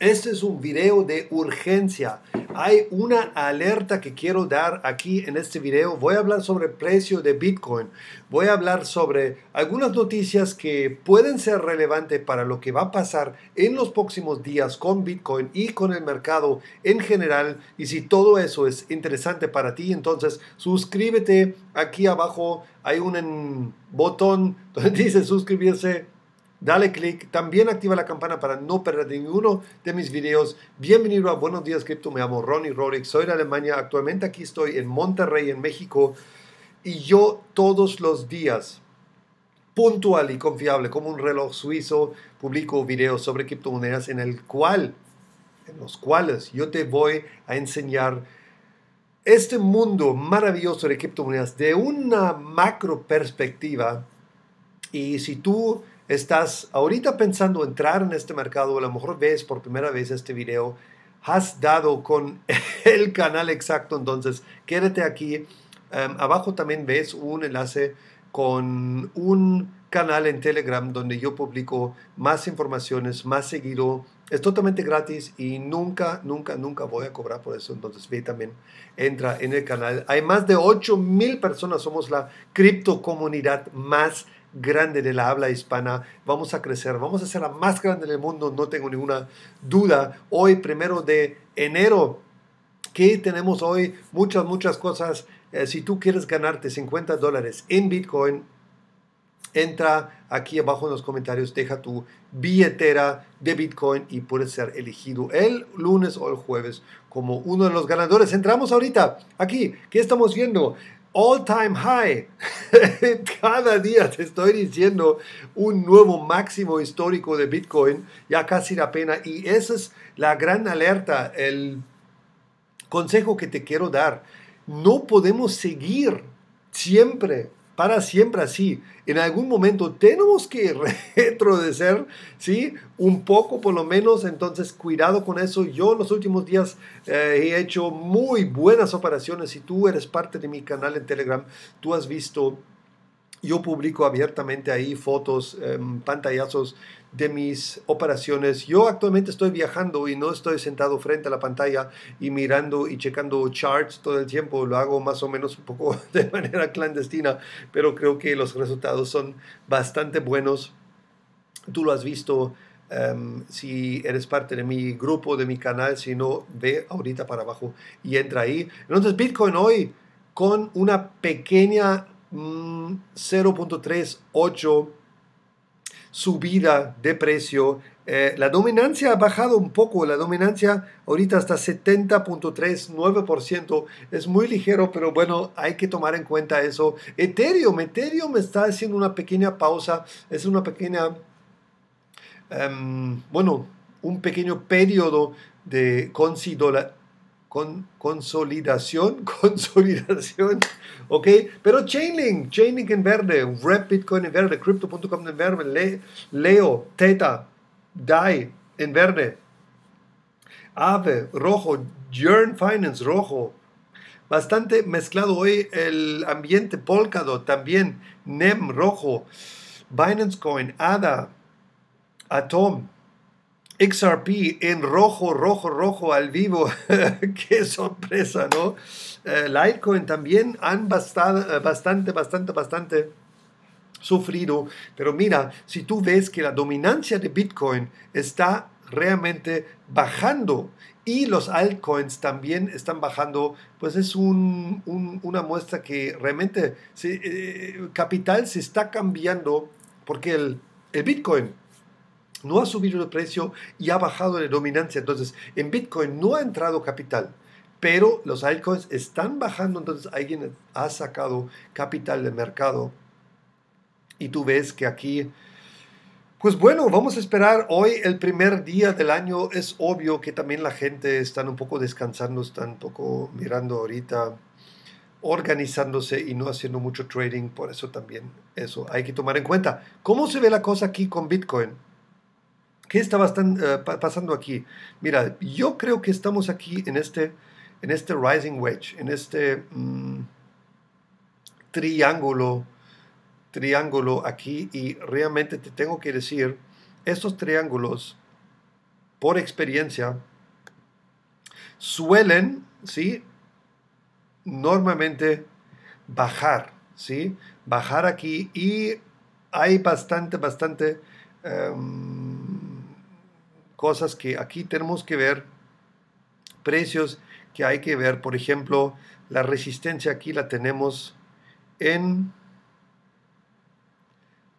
Este es un video de urgencia. Hay una alerta que quiero dar aquí en este video. Voy a hablar sobre el precio de Bitcoin. Voy a hablar sobre algunas noticias que pueden ser relevantes para lo que va a pasar en los próximos días con Bitcoin y con el mercado en general. Y si todo eso es interesante para ti, entonces suscríbete aquí abajo. Hay un botón donde dice suscribirse Dale click, también activa la campana para no perder ninguno de mis videos. Bienvenido a Buenos Días Cripto, me llamo Ronnie Rorick, soy de Alemania, actualmente aquí estoy en Monterrey, en México, y yo todos los días, puntual y confiable como un reloj suizo, publico videos sobre criptomonedas en el cual, en los cuales yo te voy a enseñar este mundo maravilloso de criptomonedas de una macro perspectiva. Y si tú estás ahorita pensando entrar en este mercado, a lo mejor ves por primera vez este video, has dado con el canal exacto, entonces quédate aquí. Em, abajo también ves un enlace con un canal en Telegram donde yo publico más informaciones, más seguido. Es totalmente gratis y nunca, nunca, nunca voy a cobrar por eso. Entonces ve también, entra en el canal. Hay más de 8 mil personas. Somos la cripto comunidad más grande de la habla hispana. Vamos a crecer, vamos a ser la más grande del mundo, no tengo ninguna duda. Hoy, primero de enero, que tenemos hoy? Muchas, muchas cosas. Eh, si tú quieres ganarte 50 dólares en Bitcoin, entra aquí abajo en los comentarios, deja tu billetera de Bitcoin y puedes ser elegido el lunes o el jueves como uno de los ganadores. Entramos ahorita, aquí, ¿qué estamos viendo? all time high. Cada día te estoy diciendo un nuevo máximo histórico de Bitcoin, ya casi la pena. Y esa es la gran alerta, el consejo que te quiero dar. No podemos seguir siempre para siempre así. En algún momento tenemos que retroceder, ¿sí? Un poco por lo menos, entonces cuidado con eso. Yo en los últimos días eh, he hecho muy buenas operaciones. Si tú eres parte de mi canal en Telegram, tú has visto yo publico abiertamente ahí fotos, em, pantallazos de mis operaciones. Yo actualmente estoy viajando y no estoy sentado frente a la pantalla y mirando y checando charts todo el tiempo. Lo hago más o menos un poco de manera clandestina, pero creo que los resultados son bastante buenos. Tú lo has visto. Em, si eres parte de mi grupo, de mi canal, si no, ve ahorita para abajo y entra ahí. Entonces, Bitcoin hoy con una pequeña 0.38 mm, subida de precio. Eh, la dominancia ha bajado un poco, la dominancia ahorita hasta 70.39%, es muy ligero, pero bueno, hay que tomar en cuenta eso. Ethereum, Ethereum está haciendo una pequeña pausa, es una pequeña, em, bueno, un pequeño periodo de dólar, con consolidación, consolidación, ¿ok? Pero Chainlink, Chainlink en verde, Wrap Bitcoin en verde, Crypto.com en verde, Leo, Teta, DAI en verde, AVE, rojo, Yearn Finance, rojo. Bastante mezclado hoy el ambiente polcado, también, NEM, rojo, Binance Coin, ADA, Atom, XRP en rojo, rojo, rojo al vivo. Qué sorpresa, ¿no? Eh, Litecoin también han eh, bastante, bastante, bastante sufrido. Pero mira, si tú ves que la dominancia de Bitcoin está realmente bajando y los altcoins también están bajando, pues es una muestra que realmente el eh, capital se está cambiando porque el, el Bitcoin no ha subido el precio y ha bajado la dominancia. Entonces, en Bitcoin no ha entrado capital, pero los altcoins están bajando, entonces alguien ha sacado capital del mercado. Y tú ves que aquí, pues bueno, vamos a esperar. Hoy, el primer día del año, es obvio que también la gente está un poco descansando, está un poco mirando ahorita organizándose y no haciendo mucho trading, por eso también eso hay que tomar en cuenta. ¿Cómo se ve la cosa aquí con Bitcoin? ¿Qué está bastante, eh, pasando aquí? Mira, yo creo que estamos aquí en este, en este rising wedge, en este mm, triángulo, triángulo aquí, y realmente te tengo que decir, estos triángulos, por experiencia, suelen, ¿sí? Normalmente bajar, ¿sí? Bajar aquí y hay bastante, bastante... Em, cosas que aquí tenemos que ver, precios que hay que ver, por ejemplo, la resistencia aquí la tenemos en,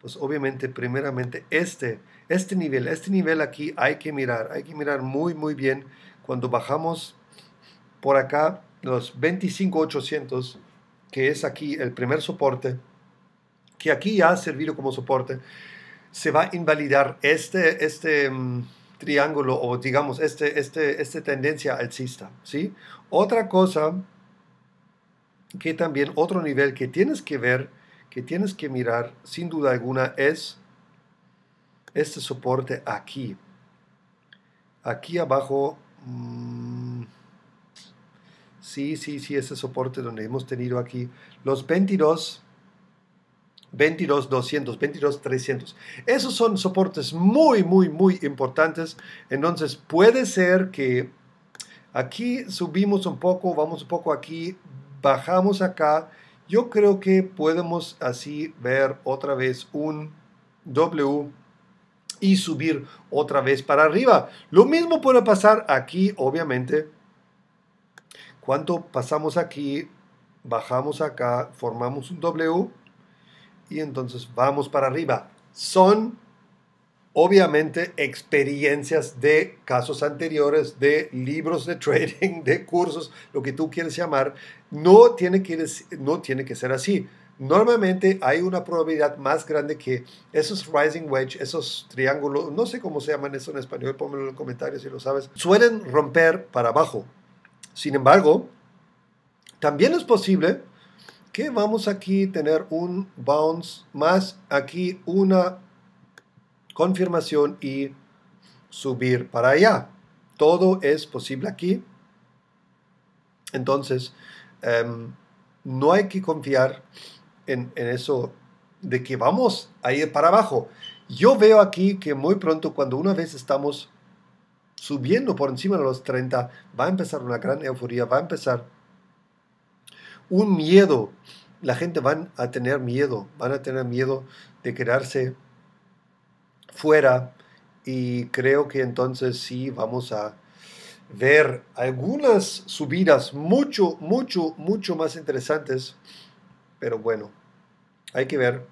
pues obviamente, primeramente este, este nivel, este nivel aquí hay que mirar, hay que mirar muy, muy bien cuando bajamos por acá los 25,800, que es aquí el primer soporte, que aquí ya ha servido como soporte, se va a invalidar este, este, mm, triángulo o digamos este, este, esta tendencia alcista. ¿sí? Otra cosa que también, otro nivel que tienes que ver, que tienes que mirar sin duda alguna es este soporte aquí. Aquí abajo, mm, sí, sí, sí, este soporte donde hemos tenido aquí los 22 22 200, 22 300. Esos son soportes muy, muy, muy importantes. Entonces puede ser que aquí subimos un poco, vamos un poco aquí, bajamos acá. Yo creo que podemos así ver otra vez un W y subir otra vez para arriba. Lo mismo puede pasar aquí, obviamente. Cuando pasamos aquí, bajamos acá, formamos un W y entonces vamos para arriba. Son obviamente experiencias de casos anteriores, de libros de trading, de cursos, lo que tú quieres llamar, no tiene que, no tiene que ser así. Normalmente hay una probabilidad más grande que esos rising wedge, esos triángulos, no sé cómo se llaman eso en español, pónmelo en los comentarios si lo sabes, suelen romper para abajo. Sin embargo, también es posible que vamos aquí a tener un bounce más aquí una confirmación y subir para allá. Todo es posible aquí. Entonces, em, no hay que confiar en, en, eso de que vamos a ir para abajo. Yo veo aquí que muy pronto, cuando una vez estamos subiendo por encima de los 30, va a empezar una gran euforia, va a empezar un miedo. La gente van a tener miedo, van a tener miedo de quedarse fuera y creo que entonces sí vamos a ver algunas subidas mucho, mucho, mucho más interesantes. Pero bueno, hay que ver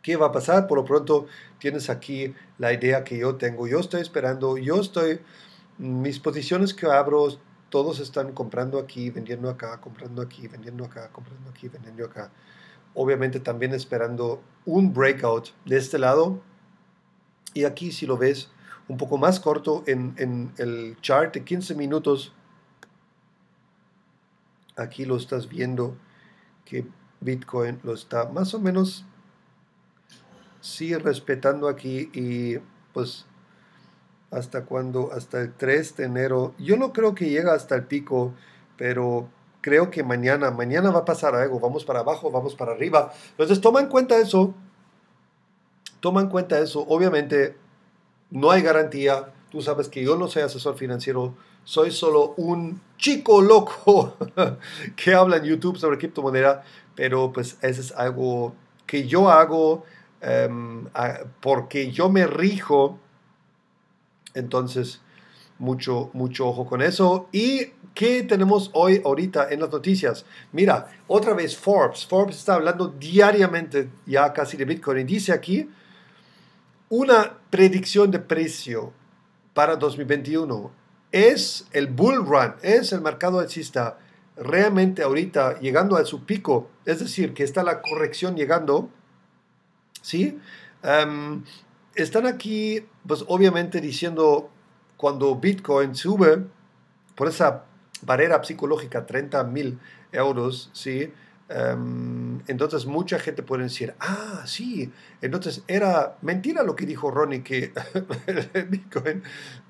qué va a pasar. Por lo pronto tienes aquí la idea que yo tengo. Yo estoy esperando, yo estoy, mis posiciones que abro todos están comprando aquí, vendiendo acá, comprando aquí, vendiendo acá, comprando aquí, vendiendo acá. Obviamente también esperando un breakout de este lado. Y aquí si lo ves un poco más corto en, el chart de 15 minutos, aquí lo estás viendo que Bitcoin lo está más o menos Sigue respetando aquí y pues hasta cuando, hasta el 3 de enero. Yo no creo que llegue hasta el pico, pero creo que mañana, mañana va a pasar algo, vamos para abajo, vamos para arriba. Entonces toma en cuenta eso, toma en cuenta eso. Obviamente no hay garantía, tú sabes que yo no soy asesor financiero, soy solo un chico loco que habla en YouTube sobre criptomoneda, pero pues eso es algo que yo hago em, porque yo me rijo entonces, mucho, mucho ojo con eso. ¿Y qué tenemos hoy ahorita en las noticias? Mira, otra vez Forbes. Forbes está hablando diariamente ya casi de Bitcoin y dice aquí una predicción de precio para 2021. Es el bull run, es el mercado alcista realmente ahorita llegando a su pico, es decir, que está la corrección llegando, ¿sí? Em, están aquí, pues obviamente diciendo cuando Bitcoin sube por esa barrera psicológica, 30 mil euros, ¿sí? Em, entonces mucha gente puede decir, ah, sí, entonces era mentira lo que dijo Ronnie, que Bitcoin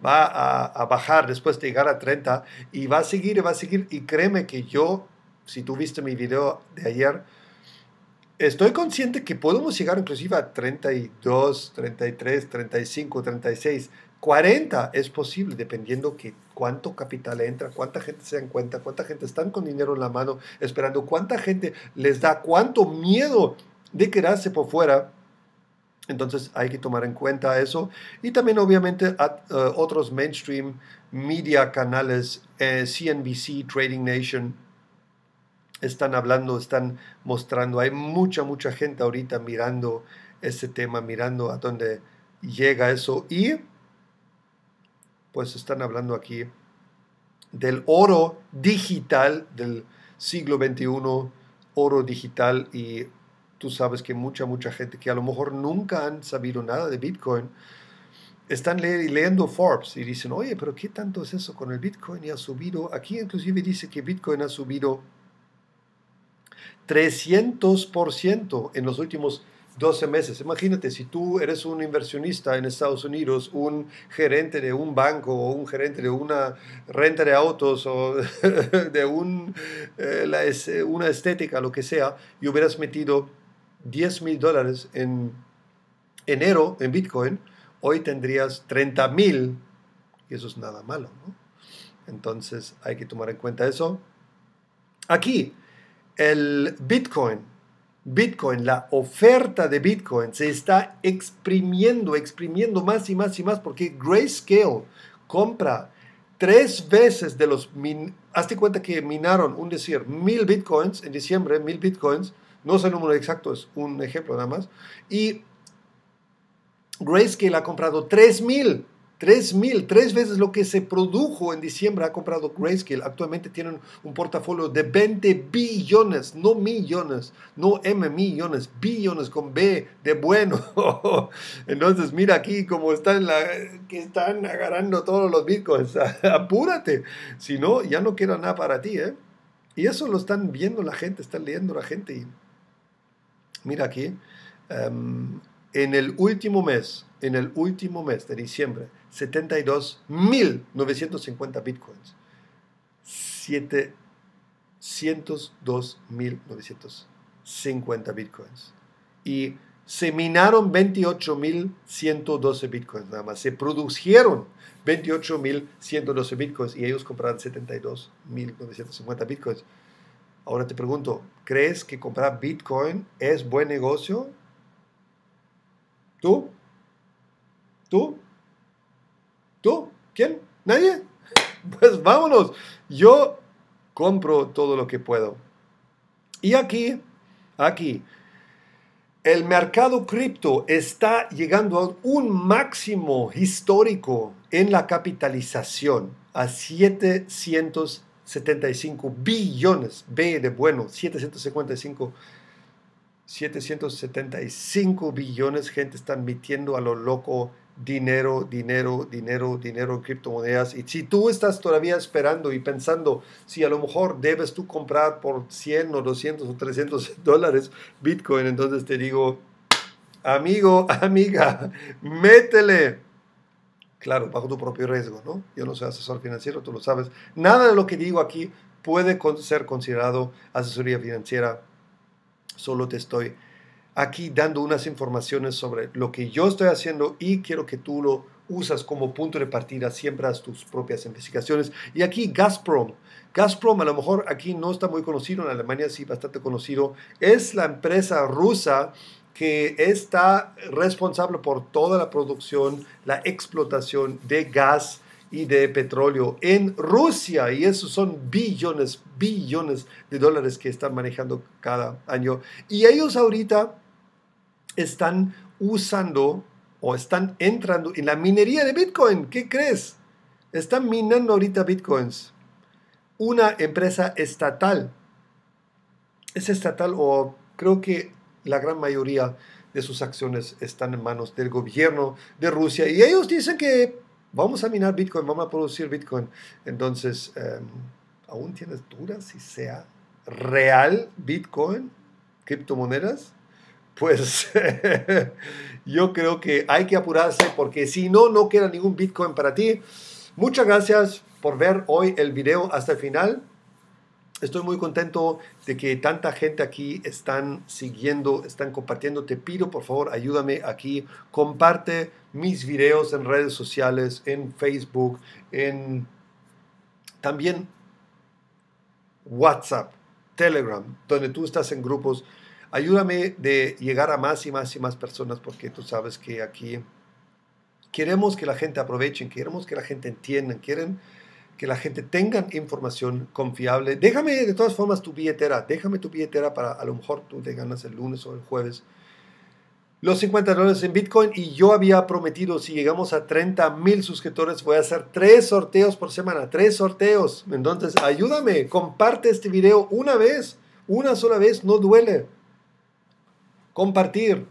va a, a, bajar después de llegar a 30 y va a seguir y va a seguir. Y créeme que yo, si tú viste mi video de ayer, estoy consciente que podemos llegar inclusive a 32, 33, 35, 36, 40 es posible, dependiendo que cuánto capital entra, cuánta gente se dan cuenta, cuánta gente están con dinero en la mano esperando, cuánta gente les da, cuánto miedo de quedarse por fuera. Entonces hay que tomar en cuenta eso. Y también obviamente eh, otros mainstream media canales, CNBC, eh, Trading Nation, están hablando, están mostrando. Hay mucha, mucha gente ahorita mirando ese tema, mirando a dónde llega eso. Y pues están hablando aquí del oro digital del siglo XXI, oro digital. Y tú sabes que mucha, mucha gente que a lo mejor nunca han sabido nada de Bitcoin. Están leyendo Forbes y dicen, oye, pero ¿qué tanto es eso con el Bitcoin? Y ha subido, aquí inclusive dice que Bitcoin ha subido 300% en los últimos 12 meses. Imagínate, si tú eres un inversionista en Estados Unidos, un gerente de un banco o un gerente de una renta de autos o de un, eh, eh, una estética, lo que sea, y hubieras metido 10 mil dólares en enero en Bitcoin, hoy tendrías 30 mil y eso es nada malo. Entonces hay que tomar en cuenta eso. Aquí, el Bitcoin, Bitcoin, la oferta de Bitcoin se está exprimiendo, exprimiendo más y más y más, porque Grayscale compra tres veces de los... hazte cuenta que minaron, un decir, mil Bitcoins en diciembre, mil Bitcoins, no sé el número exacto, es un ejemplo nada más, y Grayscale ha comprado tres mil 3.000, tres veces lo que se produjo en diciembre ha comprado Grayscale. Actualmente tienen un portafolio de 20 billones, no millones, no M millones, billones con B de bueno. Entonces mira aquí cómo están, la, que están agarrando todos los bitcoins. Apúrate, si no, ya no quiero nada para ti. ¿eh? Y eso lo están viendo la gente, están leyendo la gente. mira aquí, em, en el último mes, en el último mes de diciembre, 72.950 bitcoins. 702.950 bitcoins. Y se minaron 28.112 bitcoins nada más. Se produjeron 28.112 bitcoins y ellos compraron 72.950 bitcoins. Ahora te pregunto, ¿crees que comprar bitcoin es buen negocio? ¿Tú? ¿Tú? ¿Tú? ¿Quién? ¿Nadie? Pues vámonos. Yo compro todo lo que puedo. Y aquí, aquí, el mercado cripto está llegando a un máximo histórico en la capitalización a 775 billones, B de bueno, 755 775 billones, gente está metiendo a lo loco dinero, dinero, dinero, dinero en criptomonedas. Y si tú estás todavía esperando y pensando si a lo mejor debes tú comprar por 100 o 200 o 300 dólares Bitcoin, entonces te digo, amigo, amiga, métele. Claro, bajo tu propio riesgo, ¿no? Yo no soy asesor financiero, tú lo sabes. Nada de lo que digo aquí puede ser considerado asesoría financiera. Solo te estoy aquí dando unas informaciones sobre lo que yo estoy haciendo y quiero que tú lo usas como punto de partida siempre tus propias investigaciones. Y aquí Gazprom. Gazprom a lo mejor aquí no está muy conocido, en Alemania sí bastante conocido. Es la empresa rusa que está responsable por toda la producción, la explotación de gas y de petróleo en Rusia. Y esos son billones, billones de dólares que están manejando cada año. Y ellos ahorita están usando o están entrando en la minería de Bitcoin. ¿Qué crees? Están minando ahorita Bitcoins. Una empresa estatal. Es estatal o creo que la gran mayoría de sus acciones están en manos del gobierno de Rusia. Y ellos dicen que vamos a minar Bitcoin, vamos a producir Bitcoin. Entonces, em, ¿aún tienes dudas si sea real Bitcoin? ¿Criptomonedas? pues yo creo que hay que apurarse porque si no, no queda ningún Bitcoin para ti. Muchas gracias por ver hoy el video hasta el final. Estoy muy contento de que tanta gente aquí están siguiendo, están compartiendo. Te pido por favor, ayúdame aquí. Comparte mis videos en redes sociales, en Facebook, en también WhatsApp, Telegram, donde tú estás en grupos. Ayúdame de llegar a más y más y más personas porque tú sabes que aquí queremos que la gente aprovechen, queremos que la gente entienda, quieren que la gente tenga información confiable. Déjame de todas formas tu billetera, déjame tu billetera para a lo mejor tú te ganas el lunes o el jueves los 50 dólares en Bitcoin y yo había prometido si llegamos a 30 mil suscriptores voy a hacer tres sorteos por semana, tres sorteos. Entonces ayúdame, comparte este video una vez, una sola vez, no duele compartir,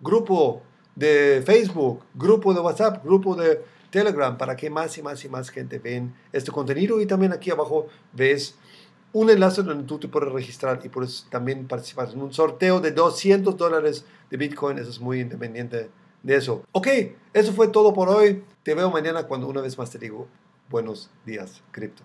grupo de Facebook, grupo de WhatsApp, grupo de Telegram, para que más y más y más gente vea este contenido. Y también aquí abajo ves un enlace donde tú te puedes registrar y puedes también participar en un sorteo de 200 dólares de Bitcoin. Eso es muy independiente de eso. Ok, eso fue todo por hoy. Te veo mañana cuando una vez más te digo buenos días, cripto.